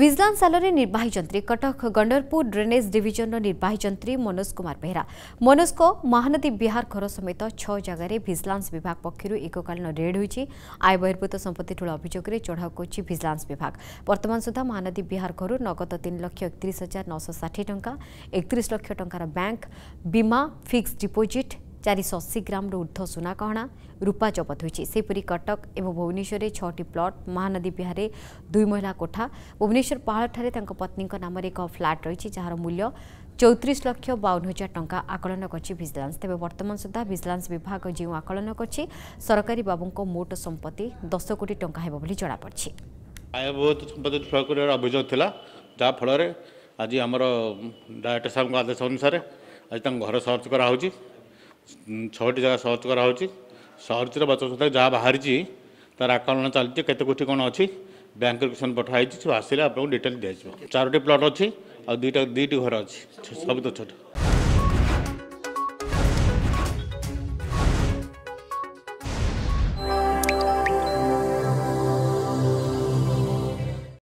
vigilance ସାଲରେ ନିର୍ବାହୀ ଯନ୍ତ୍ରୀ Cuttack Gandarpur drainage ଡିଭିଜନର ନିର୍ବାହୀ ଯନ୍ତ୍ରୀ ମନୋଜ କୁମାର ବେହେରା ମନୋଜଙ୍କ ମହାନଦୀ ବିହାର ଘର ସମେତ ଛଅ ଜାଗାରେ ଭିଜିଲାନ୍ସ ବିଭାଗ ପକ୍ଷରୁ ଏକକାଳୀନ ରେଡ୍ ହୋଇଛି ଆୟ ବହିର୍ଭୂତ ସମ୍ପତ୍ତି ଠୁଳ ଅଭିଯୋଗରେ ଚଢ଼ାଉ କରିଛି ଭିଜିଲାନ୍ସ ବିଭାଗ ବର୍ତ୍ତମାନ ସୁଦ୍ଧା ମହାନଦୀ ବିହାର ଘରୁ ନଗଦ ତିନି ଲକ୍ଷ ଏକତିରିଶ ହଜାର ନଅଶହ ଷାଠିଏ ଟଙ୍କା ଏକତିରିଶ ଲକ୍ଷ ଟଙ୍କାର ବ୍ୟାଙ୍କ ବୀମା ଫିକ୍ସଡ ଡିପୋଜିଟ୍ चारिश असी ग्राम ऊर्ध्व सुना कहना रूपा जबत हुन्छपरि कटक ए भुवन छटी प्लट महानदी विहारे दुई महिला कोठा भुवनशर पाहाड ठाने पत्नी नाम फ्लाट र मूल्य चौतिस लक्ष बााउन हजार टा आकलन गरि भिजिन्स तपाईँ वर्तमान सुधा भिजिलान्स विभाग जेउ आकलन को मोट संपत्ति दस कोटी टापड सम्पत्ति अभियान घर सर्च गराहो ছটি জায়গা সর্চ করা হচ্ছে সর্চরে বছর সপ্তাহে যা বাহারিছি তার আকাউন্ট চালছে কেতে কোটি কোণ অছি ব্যাঙ্ক রিকুশন পঠা হয়েছে সব আসলে আপনার ডিটেল দিয়েছে চারোটি প্লট অছি আর দুইটা দুইটি ঘর অছি সবই তো ছোট